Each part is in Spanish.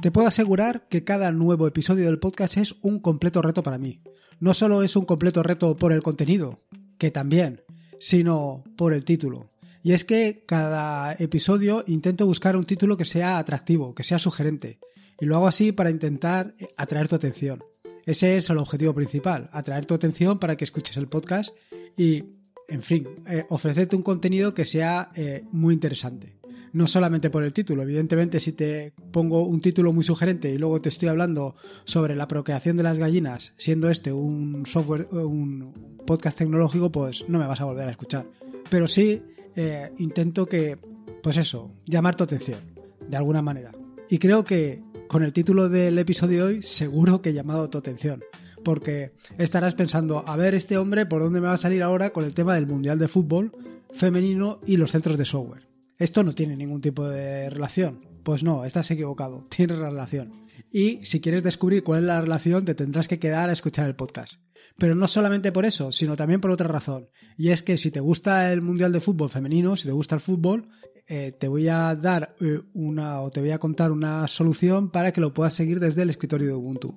Te puedo asegurar que cada nuevo episodio del podcast es un completo reto para mí. No solo es un completo reto por el contenido, que también, sino por el título. Y es que cada episodio intento buscar un título que sea atractivo, que sea sugerente. Y lo hago así para intentar atraer tu atención. Ese es el objetivo principal, atraer tu atención para que escuches el podcast y, en fin, eh, ofrecerte un contenido que sea eh, muy interesante no solamente por el título. Evidentemente, si te pongo un título muy sugerente y luego te estoy hablando sobre la procreación de las gallinas, siendo este un software, un podcast tecnológico, pues no me vas a volver a escuchar. Pero sí eh, intento que, pues eso, llamar tu atención, de alguna manera. Y creo que con el título del episodio de hoy, seguro que he llamado tu atención porque estarás pensando, a ver este hombre por dónde me va a salir ahora con el tema del Mundial de Fútbol femenino y los centros de software esto no tiene ningún tipo de relación. Pues no, estás equivocado, tiene relación. Y si quieres descubrir cuál es la relación, te tendrás que quedar a escuchar el podcast. Pero no solamente por eso, sino también por otra razón. Y es que si te gusta el Mundial de Fútbol femenino, si te gusta el fútbol, eh, te voy a dar eh, una o te voy a contar una solución para que lo puedas seguir desde el escritorio de Ubuntu.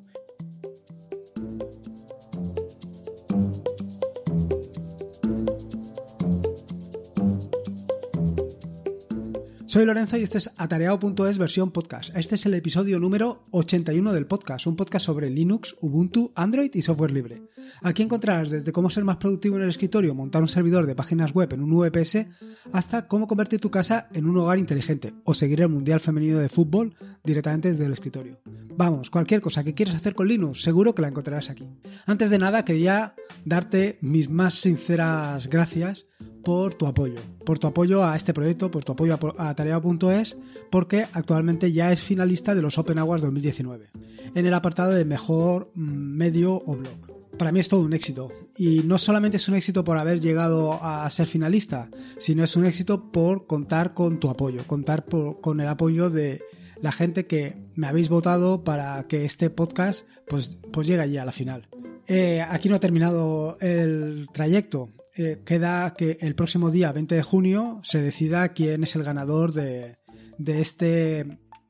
Soy Lorenzo y este es atareado.es versión podcast. Este es el episodio número 81 del podcast, un podcast sobre Linux, Ubuntu, Android y software libre. Aquí encontrarás desde cómo ser más productivo en el escritorio, montar un servidor de páginas web en un VPS, hasta cómo convertir tu casa en un hogar inteligente o seguir el Mundial Femenino de Fútbol directamente desde el escritorio. Vamos, cualquier cosa que quieras hacer con Linux, seguro que la encontrarás aquí. Antes de nada, quería darte mis más sinceras gracias por tu apoyo, por tu apoyo a este proyecto, por tu apoyo a, tarea.es, porque actualmente ya es finalista de los Open Awards 2019, en el apartado de mejor mm, medio o blog para mí es todo un éxito. Y no solamente es un éxito por haber llegado a ser finalista, sino es un éxito por contar con tu apoyo, contar con el apoyo de la gente que me habéis votado para que este podcast pues, pues llegue allí a la final. Eh, aquí no ha terminado el trayecto. Eh, queda que el próximo día 20 de junio se decida quién es el ganador de, este,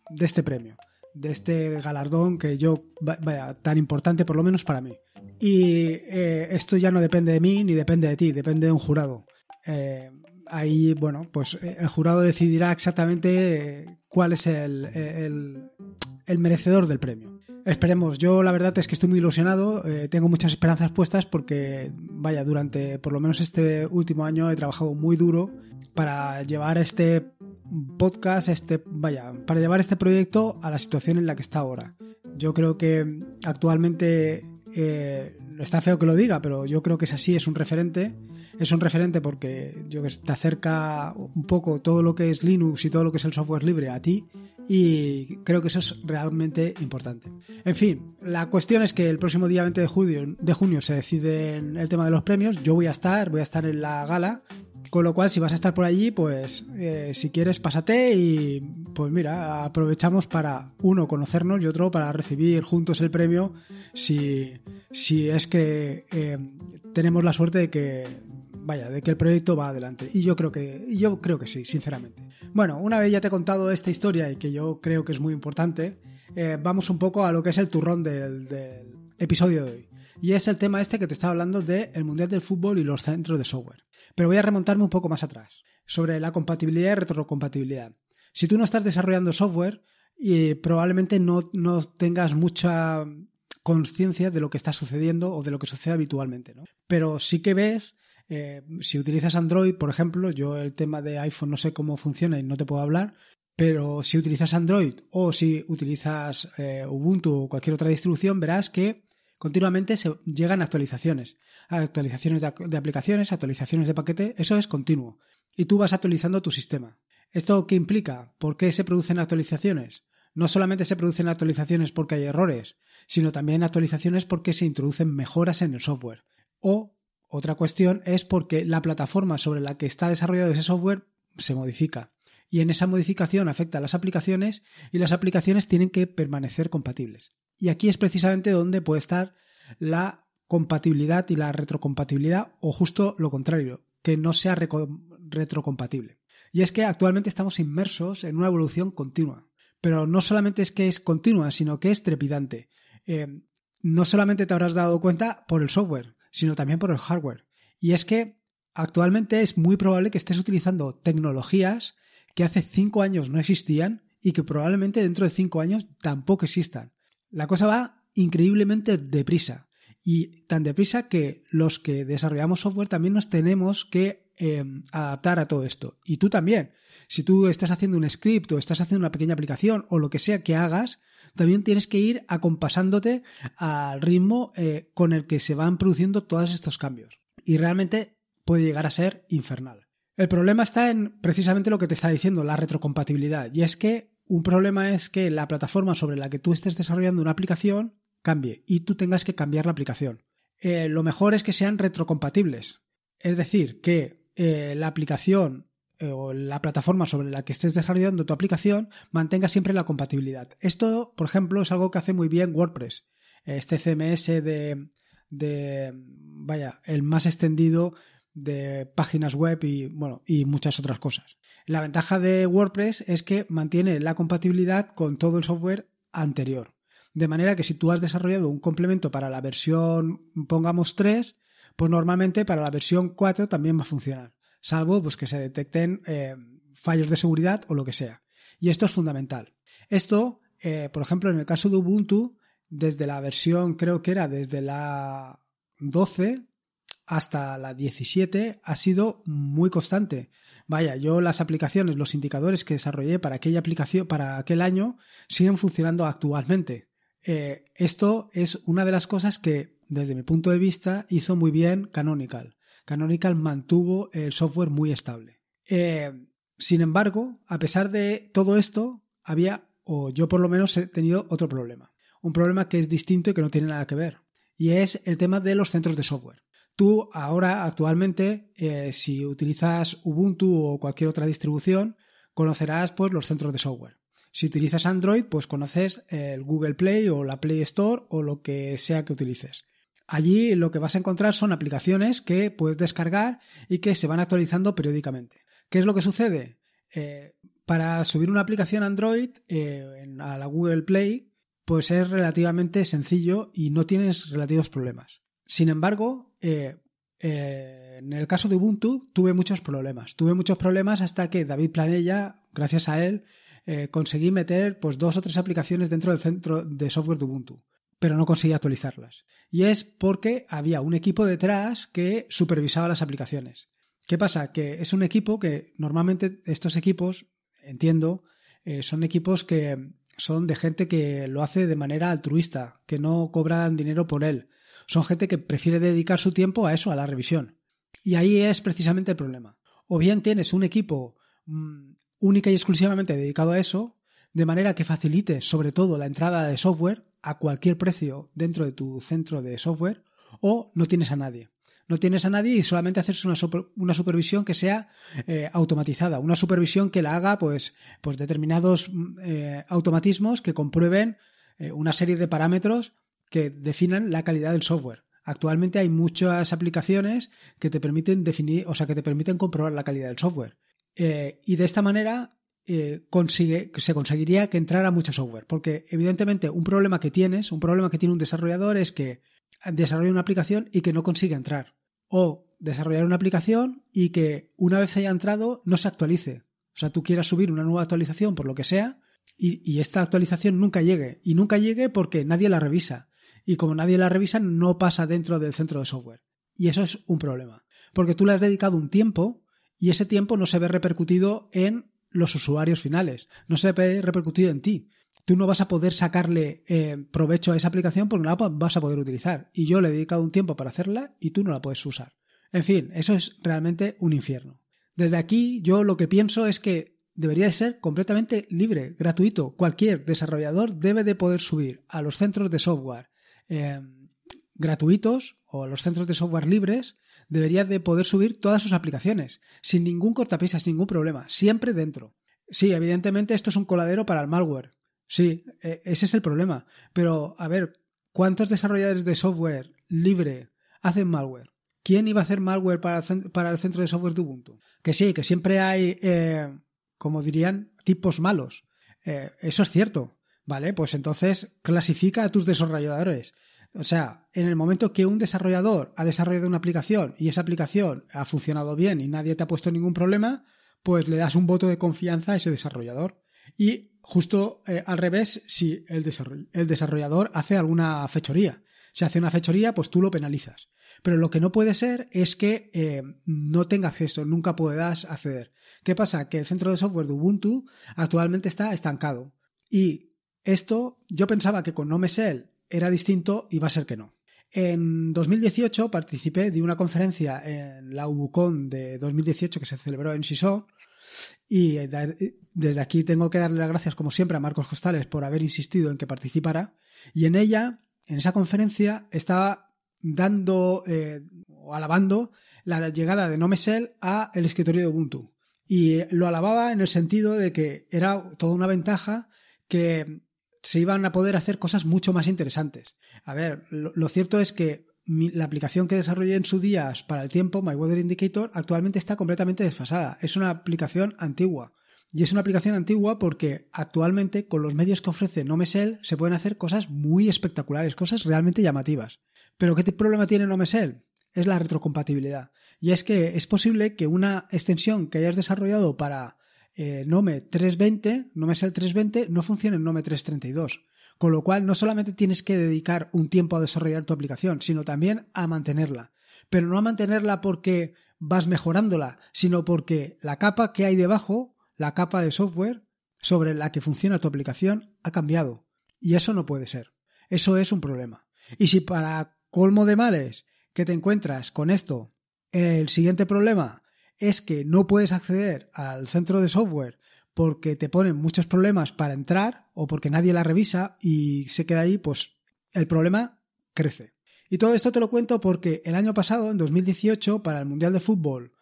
de este premio, de este galardón que yo, vaya, tan importante por lo menos para mí. Y eh, esto ya no depende de mí ni depende de ti, depende de un jurado. Eh, ahí, bueno, pues el jurado decidirá exactamente cuál es el, el merecedor del premio. Esperemos, yo la verdad es que estoy muy ilusionado, eh, tengo muchas esperanzas puestas porque, vaya, durante por lo menos este último año he trabajado muy duro para llevar este podcast, este, vaya, para llevar este proyecto a la situación en la que está ahora. Yo creo que actualmente, eh, está feo que lo diga, pero yo creo que es así, es un referente es un referente porque yo te acerca un poco todo lo que es Linux y todo lo que es el software libre a ti y creo que eso es realmente importante. En fin, la cuestión es que el próximo día 20 de junio, se decide el tema de los premios, yo voy a estar, voy a estar en la gala, con lo cual, si vas a estar por allí, pues eh, si quieres, pásate y pues mira, aprovechamos para uno, conocernos y otro, para recibir juntos el premio si, es que eh, tenemos la suerte de que, vaya, de que el proyecto va adelante. Y yo creo que, yo creo que sí, sinceramente. Bueno, una vez ya te he contado esta historia y que yo creo que es muy importante, eh, vamos un poco a lo que es el turrón del, episodio de hoy. Y es el tema este que te estaba hablando de el Mundial del Fútbol y los centros de software. Pero voy a remontarme un poco más atrás, sobre la compatibilidad y retrocompatibilidad. Si tú no estás desarrollando software, y probablemente no, no tengas mucha conciencia de lo que está sucediendo o de lo que sucede habitualmente, ¿no? Pero sí que ves eh, si utilizas Android, por ejemplo, yo el tema de iPhone no sé cómo funciona y no te puedo hablar, pero si utilizas Android o si utilizas eh, Ubuntu o cualquier otra distribución, verás que continuamente se llegan actualizaciones. Actualizaciones de, aplicaciones, actualizaciones de paquete, eso es continuo. Y tú vas actualizando tu sistema. ¿Esto qué implica? ¿Por qué se producen actualizaciones? No solamente se producen actualizaciones porque hay errores, sino también actualizaciones porque se introducen mejoras en el software o otra cuestión es porque la plataforma sobre la que está desarrollado ese software se modifica y en esa modificación afecta a las aplicaciones y las aplicaciones tienen que permanecer compatibles. Y aquí es precisamente donde puede estar la compatibilidad y la retrocompatibilidad o justo lo contrario, que no sea retrocompatible. Y es que actualmente estamos inmersos en una evolución continua. Pero no solamente es que es continua, sino que es trepidante. Eh, no solamente te habrás dado cuenta por el software, sino también por el hardware. Y es que actualmente es muy probable que estés utilizando tecnologías que hace cinco años no existían y que probablemente dentro de cinco años tampoco existan. La cosa va increíblemente deprisa y tan deprisa que los que desarrollamos software también nos tenemos que Em, adaptar a todo esto. Y tú también. Si tú estás haciendo un script o estás haciendo una pequeña aplicación o lo que sea que hagas, también tienes que ir acompasándote al ritmo eh, con el que se van produciendo todos estos cambios. Y realmente puede llegar a ser infernal. El problema está en precisamente lo que te está diciendo, la retrocompatibilidad. Y es que un problema es que la plataforma sobre la que tú estés desarrollando una aplicación cambie y tú tengas que cambiar la aplicación. Eh, lo mejor es que sean retrocompatibles. Es decir, que eh, la aplicación eh, o la plataforma sobre la que estés desarrollando tu aplicación mantenga siempre la compatibilidad. Esto, por ejemplo, es algo que hace muy bien WordPress, este CMS de, de vaya, el más extendido de páginas web y, bueno, y muchas otras cosas. La ventaja de WordPress es que mantiene la compatibilidad con todo el software anterior. De manera que si tú has desarrollado un complemento para la versión, pongamos 3, pues normalmente para la versión 4 también va a funcionar, salvo pues, que se detecten eh, fallos de seguridad o lo que sea. Y esto es fundamental. Esto, eh, por ejemplo, en el caso de Ubuntu, desde la versión, creo que era desde la 12 hasta la 17, ha sido muy constante. Vaya, yo las aplicaciones, los indicadores que desarrollé para aquella aplicación, para aquel año, siguen funcionando actualmente. Eh, esto es una de las cosas que desde mi punto de vista, hizo muy bien Canonical. Canonical mantuvo el software muy estable. Eh, sin embargo, a pesar de todo esto, había, o yo por lo menos he tenido otro problema. Un problema que es distinto y que no tiene nada que ver. Y es el tema de los centros de software. Tú ahora, actualmente, eh, si utilizas Ubuntu o cualquier otra distribución, conocerás pues, los centros de software. Si utilizas Android, pues conoces el Google Play o la Play Store o lo que sea que utilices. Allí lo que vas a encontrar son aplicaciones que puedes descargar y que se van actualizando periódicamente. ¿Qué es lo que sucede? Eh, para subir una aplicación Android eh, a la Google Play, pues es relativamente sencillo y no tienes relativos problemas. Sin embargo, eh, en el caso de Ubuntu tuve muchos problemas. Tuve muchos problemas hasta que David Planella, gracias a él, conseguí meter pues, dos o tres aplicaciones dentro del centro de software de Ubuntu pero no conseguía actualizarlas. Y es porque había un equipo detrás que supervisaba las aplicaciones. ¿Qué pasa? Que es un equipo que normalmente estos equipos, entiendo, eh, son equipos que son de gente que lo hace de manera altruista, que no cobran dinero por él. Son gente que prefiere dedicar su tiempo a eso, a la revisión. Y ahí es precisamente el problema. O bien tienes un equipo mm, única y exclusivamente dedicado a eso, de manera que facilite sobre todo la entrada de software a cualquier precio dentro de tu centro de software o no tienes a nadie. No tienes a nadie y solamente haces una, supervisión que sea eh, automatizada, una supervisión que la haga pues, pues determinados mm, eh, automatismos que comprueben eh, una serie de parámetros que definan la calidad del software. Actualmente hay muchas aplicaciones que te permiten definir, o sea, que te permiten comprobar la calidad del software. y de esta manera eh, se conseguiría que entrara mucho software. Porque evidentemente un problema que tienes, un problema que tiene un desarrollador es que desarrolla una aplicación y que no consigue entrar. O desarrollar una aplicación y que una vez haya entrado no se actualice. O sea, tú quieras subir una nueva actualización por lo que sea y, y esta actualización nunca llegue. Y nunca llegue porque nadie la revisa. Y como nadie la revisa, no pasa dentro del centro de software. Y eso es un problema. Porque tú le has dedicado un tiempo y ese tiempo no se ve repercutido en los usuarios finales. No se ve repercutido en ti. Tú no vas a poder sacarle eh, provecho a esa aplicación porque no la vas a poder utilizar. Y yo le he dedicado un tiempo para hacerla y tú no la puedes usar. En fin, eso es realmente un infierno. Desde aquí yo lo que pienso es que debería de ser completamente libre, gratuito. Cualquier desarrollador debe de poder subir a los centros de software eh, gratuitos o a los centros de software libres debería de poder subir todas sus aplicaciones, sin ningún cortapisas, ningún problema, siempre dentro. Sí, evidentemente esto es un coladero para el malware. Sí, e, ese es el problema. Pero, a ver, ¿cuántos desarrolladores de software libre hacen malware? ¿Quién iba a hacer malware para el centro de software de Ubuntu? Que sí, que siempre hay, eh, como dirían, tipos malos. Eh, eso es cierto. Vale, pues entonces clasifica a tus desarrolladores. O sea, en el momento que un desarrollador ha desarrollado una aplicación y esa aplicación ha funcionado bien y nadie te ha puesto ningún problema, pues le das un voto de confianza a ese desarrollador. Y justo eh, al revés, si el, desarrollador hace alguna fechoría, si hace una fechoría, pues tú lo penalizas. Pero lo que no puede ser es que eh, no tenga acceso, nunca puedas acceder. ¿Qué pasa? Que el centro de software de Ubuntu actualmente está estancado. Y esto, yo pensaba que con NoMesel era distinto y va a ser que no. En 2018 participé de una conferencia en la UBUCON de 2018 que se celebró en Sisó y eh, eh, desde aquí tengo que darle las gracias como siempre a Marcos Costales por haber insistido en que participara y en ella, en esa conferencia, estaba dando eh, o alabando la llegada de Nomesel a el escritorio de Ubuntu y lo alababa en el sentido de que era toda una ventaja que se iban a poder hacer cosas mucho más interesantes. A ver, lo, cierto es que la aplicación que desarrollé en su día para el tiempo, My Weather Indicator, actualmente está completamente desfasada. Es una aplicación antigua. Y es una aplicación antigua porque actualmente con los medios que ofrece Nomesel se pueden hacer cosas muy espectaculares, cosas realmente llamativas. Pero ¿qué problema tiene Nomesel? Es la retrocompatibilidad. Y es que es posible que una extensión que hayas desarrollado para eh, Nome 320, el 320, no funciona en Nome 332. Con lo cual, no solamente tienes que dedicar un tiempo a desarrollar tu aplicación, sino también a mantenerla. Pero no a mantenerla porque vas mejorándola, sino porque la capa que hay debajo, la capa de software sobre la que funciona tu aplicación, ha cambiado. Y eso no puede ser. Eso es un problema. Y si para colmo de males que te encuentras con esto, el siguiente problema es que no puedes acceder al centro de software porque te ponen muchos problemas para entrar o porque nadie la revisa y se queda ahí, pues el problema crece. Y todo esto te lo cuento porque el año pasado, en 2018, para el Mundial de Fútbol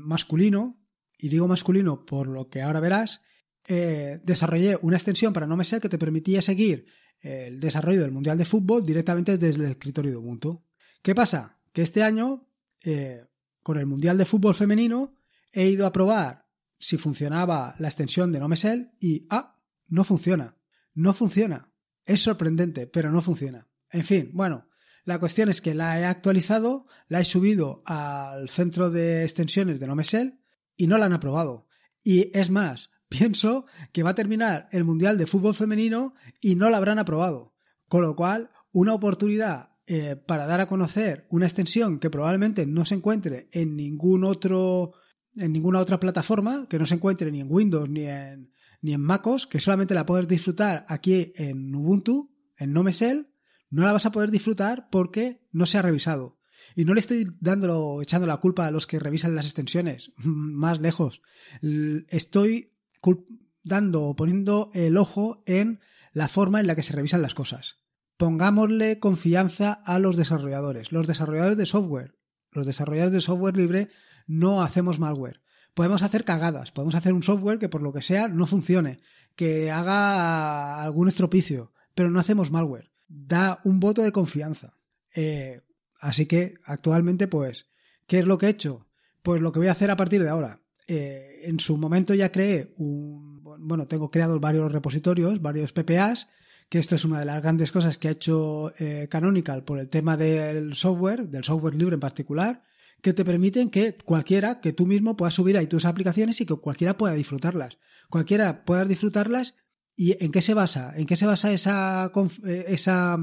masculino, y digo masculino por lo que ahora verás, eh, desarrollé una extensión para no me ser que te permitía seguir el desarrollo del Mundial de Fútbol directamente desde el escritorio de Ubuntu. ¿Qué pasa? Que este año eh, con el Mundial de Fútbol Femenino, he ido a probar si funcionaba la extensión de Nomesel y ¡ah! No funciona. No funciona. Es sorprendente, pero no funciona. En fin, bueno, la cuestión es que la he actualizado, la he subido al centro de extensiones de Nomesel y no la han aprobado. Y es más, pienso que va a terminar el Mundial de Fútbol Femenino y no la habrán aprobado. Con lo cual, una oportunidad eh, para dar a conocer una extensión que probablemente no se encuentre en ningún otro en ninguna otra plataforma, que no se encuentre ni en Windows ni en MacOS, que solamente la puedes disfrutar aquí en Ubuntu, en Nomesel, no la vas a poder disfrutar porque no se ha revisado. Y no le estoy echando la culpa a los que revisan las extensiones, más lejos. Estoy dando o poniendo el ojo en la forma en la que se revisan las cosas pongámosle confianza a los desarrolladores, los desarrolladores de software. Los desarrolladores de software libre no hacemos malware. Podemos hacer cagadas, podemos hacer un software que por lo que sea no funcione, que haga algún estropicio, pero no hacemos malware. Da un voto de confianza. Eh, así que actualmente, pues, ¿qué es lo que he hecho? Pues lo que voy a hacer a partir de ahora. Eh, en su momento ya creé un... Bueno, tengo creado varios repositorios, varios PPAs, que esto es una de las grandes cosas que ha hecho eh, Canonical por el tema del software, del software libre en particular, que te permiten que cualquiera, que tú mismo puedas subir ahí tus aplicaciones y que cualquiera pueda disfrutarlas. Cualquiera pueda disfrutarlas y en qué se basa, en qué se basa esa, eh, esa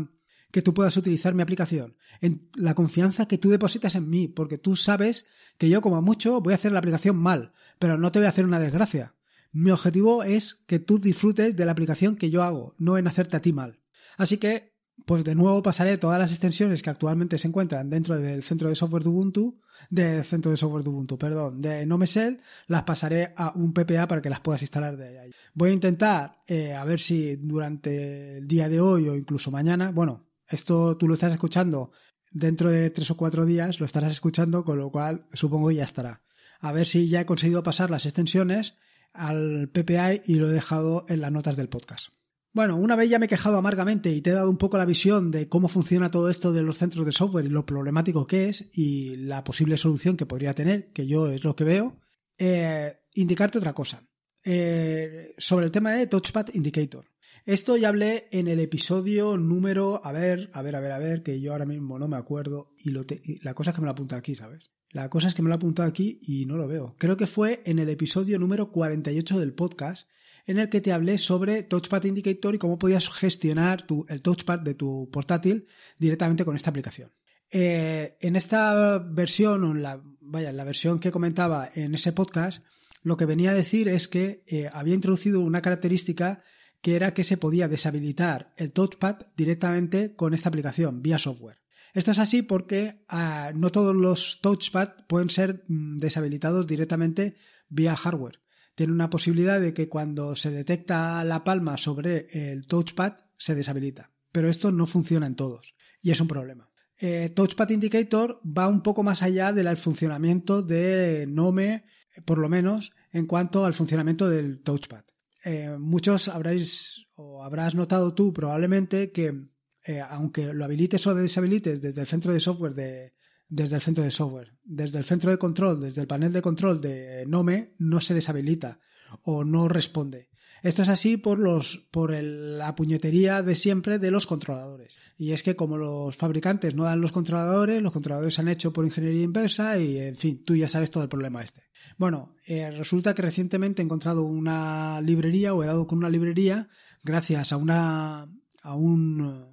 que tú puedas utilizar mi aplicación, en la confianza que tú depositas en mí, porque tú sabes que yo como mucho voy a hacer la aplicación mal, pero no te voy a hacer una desgracia. Mi objetivo es que tú disfrutes de la aplicación que yo hago, no en hacerte a ti mal. Así que, pues de nuevo pasaré todas las extensiones que actualmente se encuentran dentro del centro de software de Ubuntu, del centro de software de Ubuntu, perdón, de Nomesel, las pasaré a un PPA para que las puedas instalar de ahí. Voy a intentar, eh, a ver si durante el día de hoy o incluso mañana, bueno, esto tú lo estás escuchando dentro de tres o cuatro días, lo estarás escuchando, con lo cual supongo ya estará. A ver si ya he conseguido pasar las extensiones al PPI y lo he dejado en las notas del podcast. Bueno, una vez ya me he quejado amargamente y te he dado un poco la visión de cómo funciona todo esto de los centros de software y lo problemático que es y la posible solución que podría tener, que yo es lo que veo, eh, indicarte otra cosa. Eh, sobre el tema de Touchpad Indicator. Esto ya hablé en el episodio número, a ver, a ver, a ver, a ver, que yo ahora mismo no me acuerdo y y la cosa es que me lo apunta aquí, ¿sabes? La cosa es que me lo he apuntado aquí y no lo veo. Creo que fue en el episodio número 48 del podcast en el que te hablé sobre Touchpad Indicator y cómo podías gestionar el touchpad de tu portátil directamente con esta aplicación. Eh, en esta versión, o en la, vaya, la versión que comentaba en ese podcast, lo que venía a decir es que eh, había introducido una característica que era que se podía deshabilitar el touchpad directamente con esta aplicación, vía software. Esto es así porque ah, no todos los touchpad pueden ser mm, deshabilitados directamente vía hardware. Tiene una posibilidad de que cuando se detecta la palma sobre el touchpad se deshabilita, pero esto no funciona en todos y es un problema. Eh, touchpad Indicator va un poco más allá del funcionamiento de Nome, por lo menos en cuanto al funcionamiento del touchpad. Eh, muchos habréis o habrás notado tú probablemente que eh, aunque lo habilites o deshabilites desde el centro de software de, desde el centro de software, desde el centro de control, desde el panel de control de Nome, no se deshabilita o no responde. Esto es así por los, por la puñetería de siempre de los controladores. Y es que como los fabricantes no dan los controladores, los controladores se han hecho por ingeniería inversa y, en fin, tú ya sabes todo el problema este. Bueno, eh, resulta que recientemente he encontrado una librería o he dado con una librería gracias a una, a un,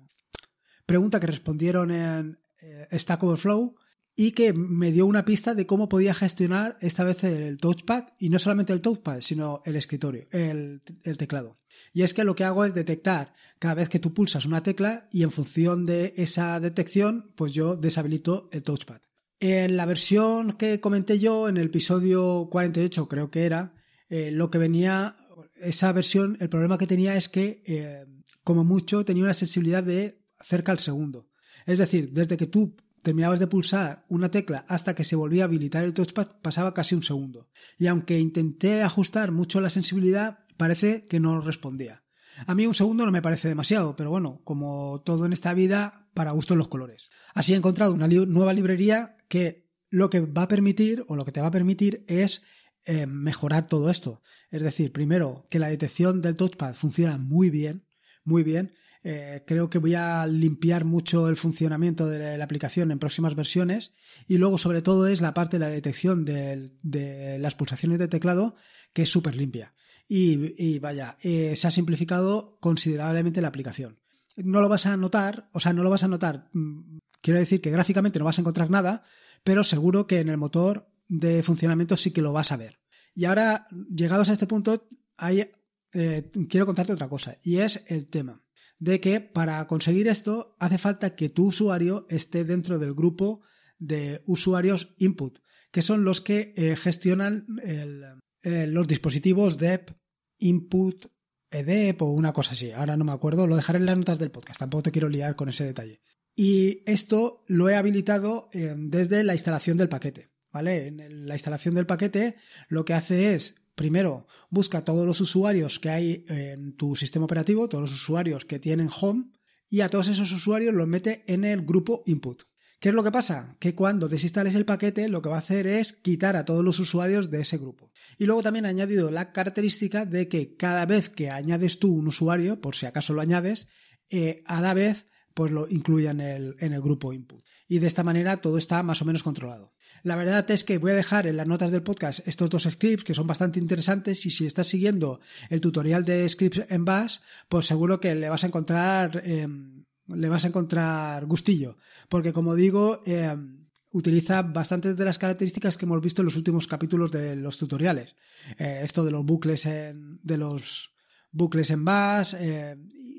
pregunta que respondieron en eh, Stack Overflow y que me dio una pista de cómo podía gestionar esta vez el touchpad y no solamente el touchpad, sino el escritorio, el, teclado. Y es que lo que hago es detectar cada vez que tú pulsas una tecla y en función de esa detección, pues yo deshabilito el touchpad. En la versión que comenté yo en el episodio 48, creo que era, eh, lo que venía, esa versión, el problema que tenía es que, eh, como mucho, tenía una sensibilidad de cerca al segundo. Es decir, desde que tú terminabas de pulsar una tecla hasta que se volvía a habilitar el touchpad pasaba casi un segundo. Y aunque intenté ajustar mucho la sensibilidad, parece que no respondía. A mí un segundo no me parece demasiado, pero bueno, como todo en esta vida, para gusto en los colores. Así he encontrado una nueva librería que lo que va a permitir o lo que te va a permitir es eh, mejorar todo esto. Es decir, primero, que la detección del touchpad funciona muy bien, muy bien, eh, creo que voy a limpiar mucho el funcionamiento de la aplicación en próximas versiones y luego sobre todo es la parte de la detección de, las pulsaciones de teclado que es súper limpia y, vaya, eh, se ha simplificado considerablemente la aplicación. No lo vas a notar, o sea, no lo vas a notar. Mm, quiero decir que gráficamente no vas a encontrar nada, pero seguro que en el motor de funcionamiento sí que lo vas a ver. Y ahora, llegados a este punto, hay, eh, quiero contarte otra cosa, y es el tema de que para conseguir esto hace falta que tu usuario esté dentro del grupo de usuarios input, que son los que eh, gestionan eh, los dispositivos DEP, input, EDEP eh, o una cosa así. Ahora no me acuerdo, lo dejaré en las notas del podcast, tampoco te quiero liar con ese detalle. Y esto lo he habilitado desde la instalación del paquete. ¿Vale? En la instalación del paquete lo que hace es Primero, busca todos los usuarios que hay en tu sistema operativo, todos los usuarios que tienen home, y a todos esos usuarios los mete en el grupo input. ¿Qué es lo que pasa? Que cuando desinstales el paquete lo que va a hacer es quitar a todos los usuarios de ese grupo. Y luego también ha añadido la característica de que cada vez que añades tú un usuario, por si acaso lo añades, eh, a la vez pues lo incluya en el grupo input. Y de esta manera todo está más o menos controlado. La verdad es que voy a dejar en las notas del podcast estos dos scripts que son bastante interesantes y si estás siguiendo el tutorial de scripts en Bash, pues seguro que le vas a encontrar, em, le vas a encontrar gustillo. Porque como digo, em, utiliza bastantes de las características que hemos visto en los últimos capítulos de los tutoriales. Eh, esto de los bucles en, de los bucles en bash eh,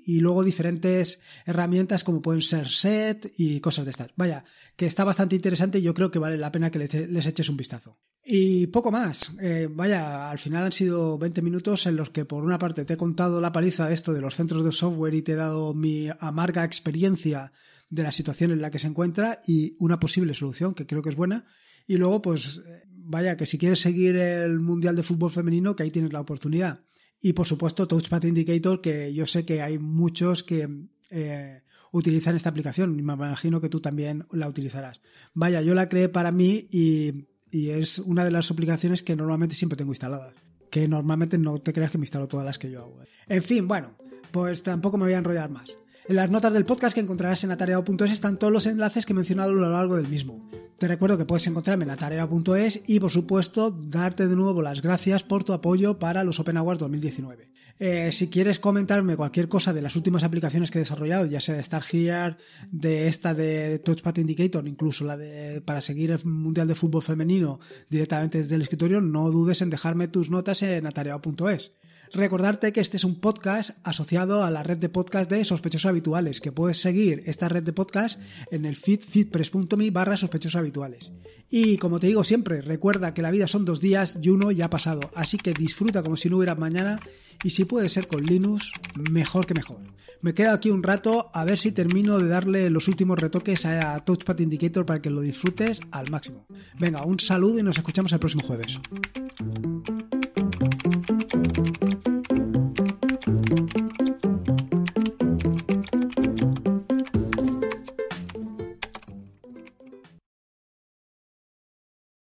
y luego diferentes herramientas como pueden ser set y cosas de estas. Vaya, que está bastante interesante y yo creo que vale la pena que les eches un vistazo. Y poco más. Eh, vaya, al final han sido 20 minutos en los que por una parte te he contado la paliza de esto de los centros de software y te he dado mi amarga experiencia de la situación en la que se encuentra y una posible solución que creo que es buena. Y luego, pues, eh, vaya, que si quieres seguir el Mundial de Fútbol Femenino, que ahí tienes la oportunidad. Y por supuesto, Touchpad Indicator, que yo sé que hay muchos que eh, utilizan esta aplicación y me imagino que tú también la utilizarás. Vaya, yo la creé para mí y, y es una de las aplicaciones que normalmente siempre tengo instaladas. Que normalmente no te creas que me instalo todas las que yo hago. ¿eh? En fin, bueno, pues tampoco me voy a enrollar más. En las notas del podcast que encontrarás en atareado.es están todos los enlaces que he mencionado a lo largo del mismo. Te recuerdo que puedes encontrarme en atareado.es y, por supuesto, darte de nuevo las gracias por tu apoyo para los Open Awards 2019. Eh, si quieres comentarme cualquier cosa de las últimas aplicaciones que he desarrollado, ya sea de Star Here, de esta de Touchpad Indicator, incluso la de para seguir el Mundial de Fútbol Femenino directamente desde el escritorio, no dudes en dejarme tus notas en atareado.es. Recordarte que este es un podcast asociado a la red de podcast de sospechosos habituales, que puedes seguir esta red de podcast en el feed feedpress.me barra sospechosos habituales. Y como te digo siempre, recuerda que la vida son dos días y uno ya ha pasado, así que disfruta como si no hubiera mañana y si puede ser con Linux, mejor que mejor. Me quedo aquí un rato a ver si termino de darle los últimos retoques a Touchpad Indicator para que lo disfrutes al máximo. Venga, un saludo y nos escuchamos el próximo jueves.